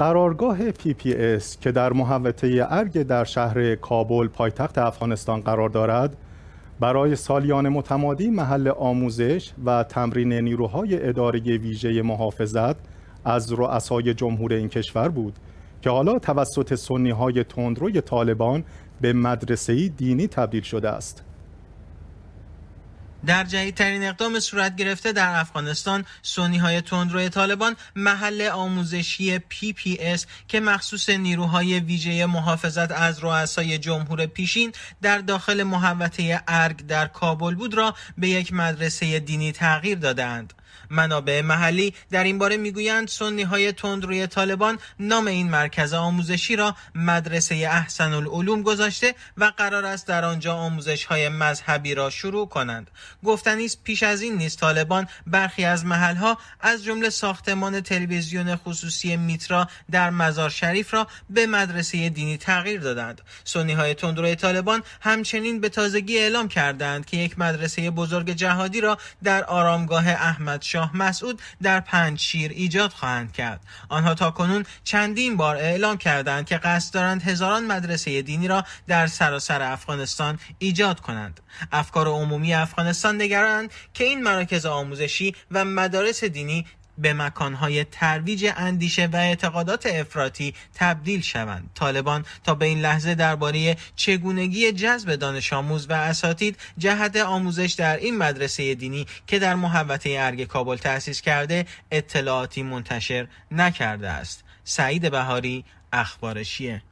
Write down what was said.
قرارگاه PPS که در محوطه ارگ در شهر کابل پایتخت افغانستان قرار دارد برای سالیان متمادی محل آموزش و تمرین نیروهای اداره ویژه محافظت از رؤسای جمهور این کشور بود که حالا توسط سنی های تندروی طالبان به مدرسه دینی تبدیل شده است. در ترین اقدام صورت گرفته در افغانستان سونی های تندروی طالبان محل آموزشی پی پی اس که مخصوص نیروهای ویژه محافظت از رؤسای جمهور پیشین در داخل محوطه ارگ در کابل بود را به یک مدرسه دینی تغییر دادند. منابع محلی در این باره میگویند سنی های تندروی طالبان نام این مرکز آموزشی را مدرسه احسن العلوم گذاشته و قرار است در آنجا آموزش های مذهبی را شروع کنند گفتنی است پیش از این نیز طالبان برخی از محل ها از جمله ساختمان تلویزیون خصوصی میترا در مزار شریف را به مدرسه دینی تغییر دادند سنی های تندروی طالبان همچنین به تازگی اعلام کردند که یک مدرسه بزرگ جهادی را در آرامگاه احمد شاه مسعود در پنج شیر ایجاد خواهند کرد آنها تا کنون چندین بار اعلام کردند که قصد دارند هزاران مدرسه دینی را در سراسر افغانستان ایجاد کنند افکار عمومی افغانستان نگرانند که این مراکز آموزشی و مدارس دینی به مکانهای ترویج اندیشه و اعتقادات افراطی تبدیل شوند طالبان تا به این لحظه درباره چگونگی جذب دانش آموز و اساتید جهت آموزش در این مدرسه دینی که در محوطه ارگ کابل تأسیس کرده اطلاعاتی منتشر نکرده است سعید بهاری اخبارشیه